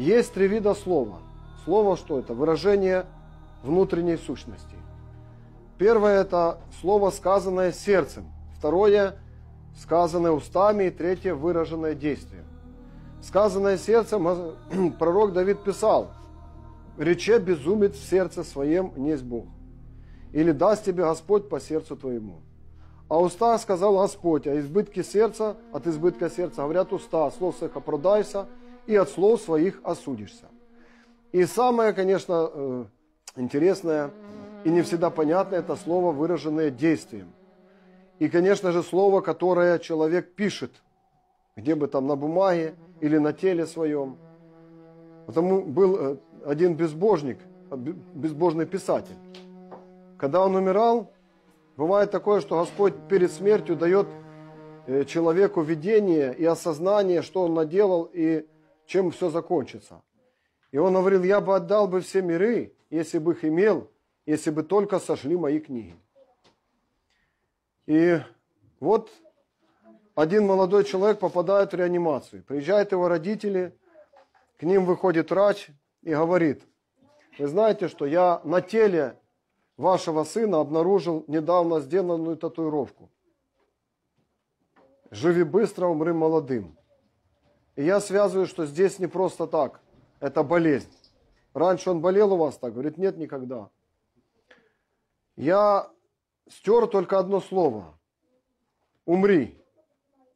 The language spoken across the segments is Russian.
Есть три вида слова. Слово что это? Выражение внутренней сущности. Первое – это слово, сказанное сердцем. Второе – сказанное устами. И третье – выраженное действием. Сказанное сердцем а, пророк Давид писал, «Рече безумец в сердце своем не несть Бог, или даст тебе Господь по сердцу твоему». А уста сказал Господь, а избытки сердца, от избытка сердца говорят уста, слов своих оправдайся а – и от слов своих осудишься. И самое, конечно, э, интересное и не всегда понятное, это слово, выраженное действием. И, конечно же, слово, которое человек пишет, где бы там на бумаге или на теле своем. Потому был э, один безбожник, безбожный писатель. Когда он умирал, бывает такое, что Господь перед смертью дает э, человеку видение и осознание, что он наделал, и чем все закончится. И он говорил, я бы отдал бы все миры, если бы их имел, если бы только сошли мои книги. И вот один молодой человек попадает в реанимацию. Приезжают его родители, к ним выходит врач и говорит, вы знаете, что я на теле вашего сына обнаружил недавно сделанную татуировку. Живи быстро, умри молодым. И я связываю, что здесь не просто так. Это болезнь. Раньше он болел у вас так? Говорит, нет, никогда. Я стер только одно слово. Умри.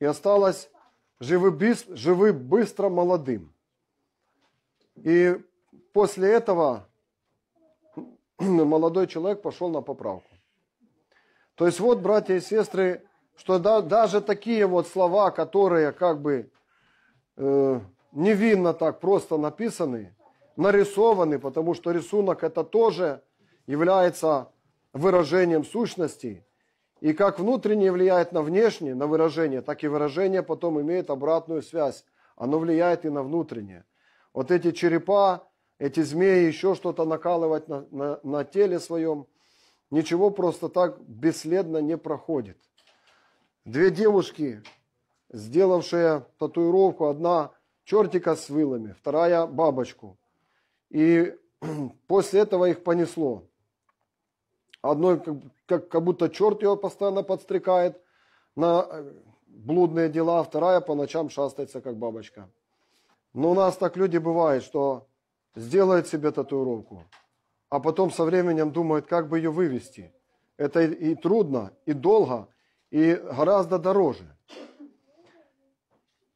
И осталось живы, живы быстро молодым. И после этого молодой человек пошел на поправку. То есть вот, братья и сестры, что да, даже такие вот слова, которые как бы Э, невинно так просто написаны, нарисованы, потому что рисунок это тоже является выражением сущности. И как внутреннее влияет на внешнее, на выражение, так и выражение потом имеет обратную связь. Оно влияет и на внутреннее. Вот эти черепа, эти змеи, еще что-то накалывать на, на, на теле своем, ничего просто так бесследно не проходит. Две девушки сделавшая татуировку, одна чертика с вылами, вторая бабочку. И после этого их понесло. Одной как, как, как будто черт ее постоянно подстрекает на э, блудные дела, а вторая по ночам шастается как бабочка. Но у нас так люди бывают, что сделают себе татуировку, а потом со временем думают, как бы ее вывести. Это и трудно, и долго, и гораздо дороже.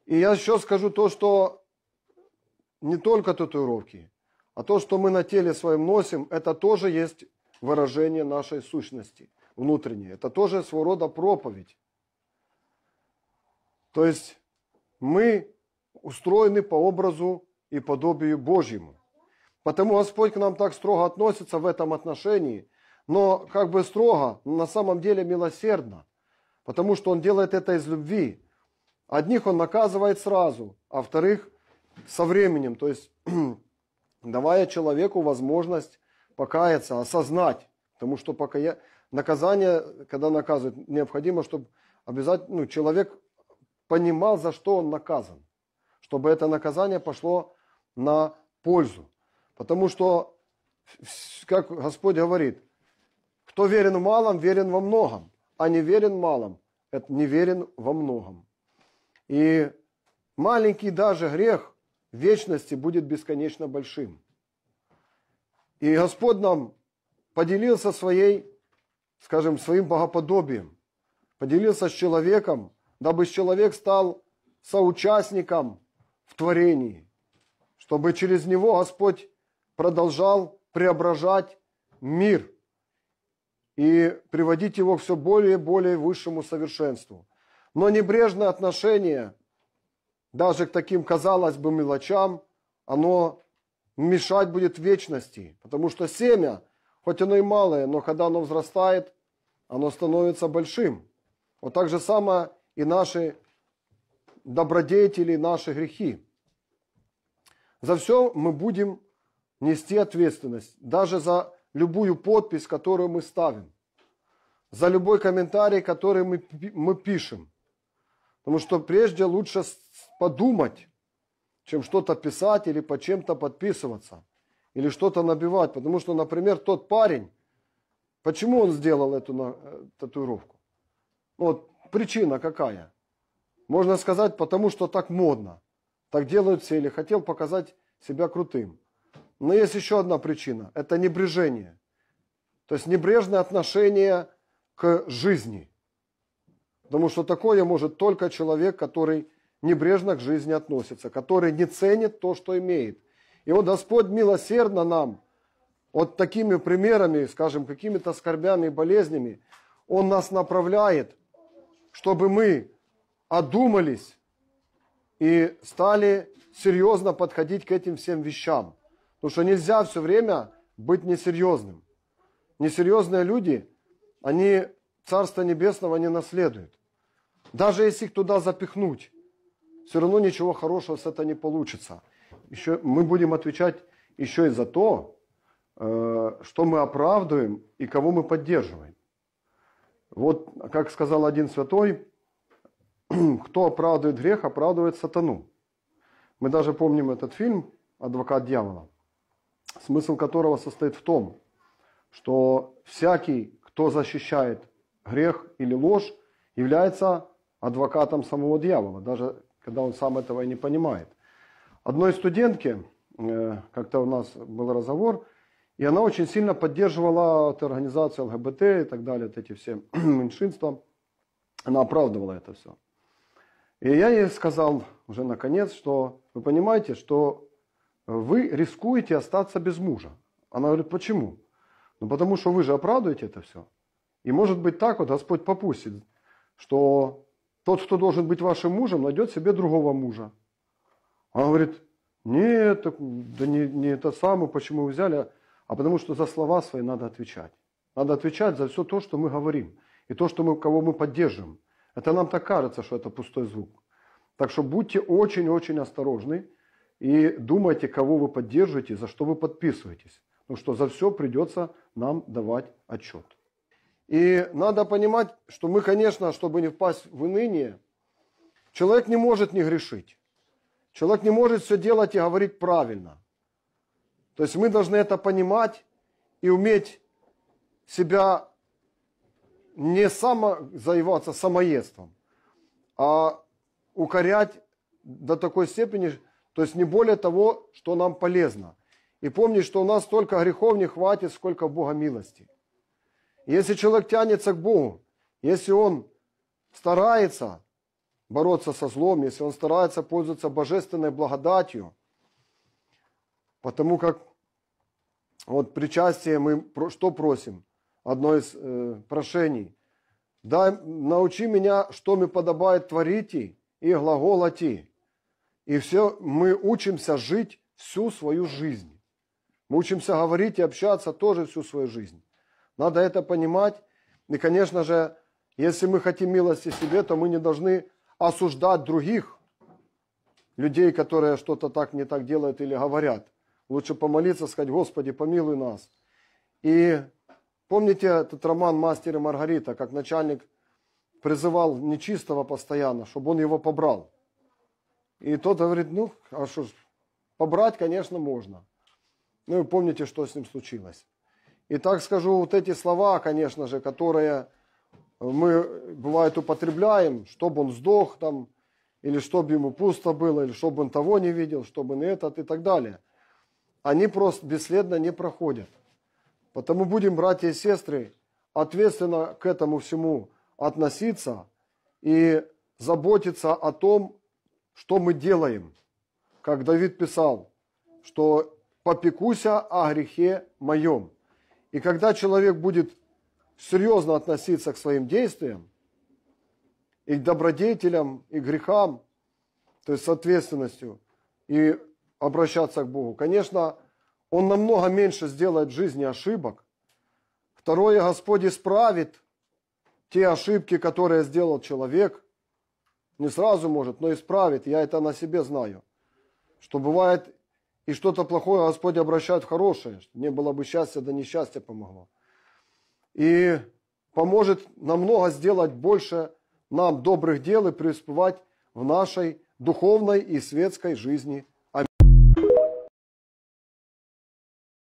И я еще скажу то, что не только татуировки, а то, что мы на теле своем носим, это тоже есть выражение нашей сущности внутренней. Это тоже своего рода проповедь. То есть мы устроены по образу и подобию Божьему. Потому Господь к нам так строго относится в этом отношении, но как бы строго, на самом деле милосердно, потому что Он делает это из любви. Одних он наказывает сразу, а вторых со временем, то есть давая человеку возможность покаяться, осознать. Потому что покая... наказание, когда наказывают, необходимо, чтобы обязательно ну, человек понимал, за что он наказан. Чтобы это наказание пошло на пользу. Потому что, как Господь говорит, кто верен в малом, верен во многом, а не верен малом, это не верен во многом. И маленький даже грех вечности будет бесконечно большим. И Господь нам поделился своей, скажем, своим богоподобием, поделился с человеком, дабы человек стал соучастником в творении, чтобы через него Господь продолжал преображать мир и приводить его все более и более высшему совершенству. Но небрежное отношение даже к таким, казалось бы, мелочам, оно мешать будет вечности. Потому что семя, хоть оно и малое, но когда оно взрастает, оно становится большим. Вот так же самое и наши добродетели, наши грехи. За все мы будем нести ответственность, даже за любую подпись, которую мы ставим, за любой комментарий, который мы, мы пишем – Потому что прежде лучше подумать, чем что-то писать или по чем-то подписываться, или что-то набивать. Потому что, например, тот парень, почему он сделал эту э, татуировку? Ну вот причина какая? Можно сказать, потому что так модно. Так делают все, или хотел показать себя крутым. Но есть еще одна причина. Это небрежение. То есть небрежное отношение к жизни. Потому что такое может только человек, который небрежно к жизни относится, который не ценит то, что имеет. И вот Господь милосердно нам, вот такими примерами, скажем, какими-то скорбями и болезнями, Он нас направляет, чтобы мы одумались и стали серьезно подходить к этим всем вещам. Потому что нельзя все время быть несерьезным. Несерьезные люди, они Царство Небесного не наследуют. Даже если их туда запихнуть, все равно ничего хорошего с этого не получится. Еще мы будем отвечать еще и за то, э, что мы оправдываем и кого мы поддерживаем. Вот, как сказал один святой, кто оправдывает грех, оправдывает сатану. Мы даже помним этот фильм «Адвокат дьявола», смысл которого состоит в том, что всякий, кто защищает грех или ложь, является адвокатом самого дьявола, даже когда он сам этого и не понимает. Одной студентке, э, как-то у нас был разговор, и она очень сильно поддерживала вот, организацию ЛГБТ и так далее, вот эти все меньшинства. Она оправдывала это все. И я ей сказал уже наконец, что вы понимаете, что вы рискуете остаться без мужа. Она говорит, почему? Ну потому что вы же оправдываете это все. И может быть так вот Господь попустит, что тот, кто должен быть вашим мужем, найдет себе другого мужа. Она говорит, нет, так, да не, не это самое, почему вы взяли, а потому что за слова свои надо отвечать. Надо отвечать за все то, что мы говорим, и то, что мы, кого мы поддержим. Это нам так кажется, что это пустой звук. Так что будьте очень-очень осторожны и думайте, кого вы поддерживаете, за что вы подписываетесь. Потому что за все придется нам давать отчет. И надо понимать, что мы, конечно, чтобы не впасть в уныние, человек не может не грешить. Человек не может все делать и говорить правильно. То есть мы должны это понимать и уметь себя не само заеваться самоедством, а укорять до такой степени, то есть не более того, что нам полезно. И помнить, что у нас столько грехов не хватит, сколько Бога милости – если человек тянется к Богу, если он старается бороться со злом, если он старается пользоваться божественной благодатью, потому как вот причастие мы что просим? Одно из э, прошений. Дай, научи меня, что мне подобает творить и глаголати. И все, мы учимся жить всю свою жизнь. Мы учимся говорить и общаться тоже всю свою жизнь. Надо это понимать. И, конечно же, если мы хотим милости себе, то мы не должны осуждать других людей, которые что-то так не так делают или говорят. Лучше помолиться, сказать, Господи, помилуй нас. И помните этот роман «Мастер и Маргарита», как начальник призывал нечистого постоянно, чтобы он его побрал. И тот говорит, ну, а что ж, побрать, конечно, можно. Ну и помните, что с ним случилось. И так скажу, вот эти слова, конечно же, которые мы, бывает, употребляем, чтобы он сдох там, или чтобы ему пусто было, или чтобы он того не видел, чтобы он этот и так далее. Они просто бесследно не проходят. Потому будем, братья и сестры, ответственно к этому всему относиться и заботиться о том, что мы делаем. Как Давид писал, что «попекуся о грехе моем». И когда человек будет серьезно относиться к своим действиям, и к добродетелям, и к грехам, то есть с ответственностью, и обращаться к Богу. Конечно, он намного меньше сделает в жизни ошибок. Второе, Господь исправит те ошибки, которые сделал человек. Не сразу может, но исправит. Я это на себе знаю. Что бывает и что-то плохое Господь обращает в хорошее. Не было бы счастья, да несчастье помогло. И поможет намного сделать больше нам добрых дел и преуспевать в нашей духовной и светской жизни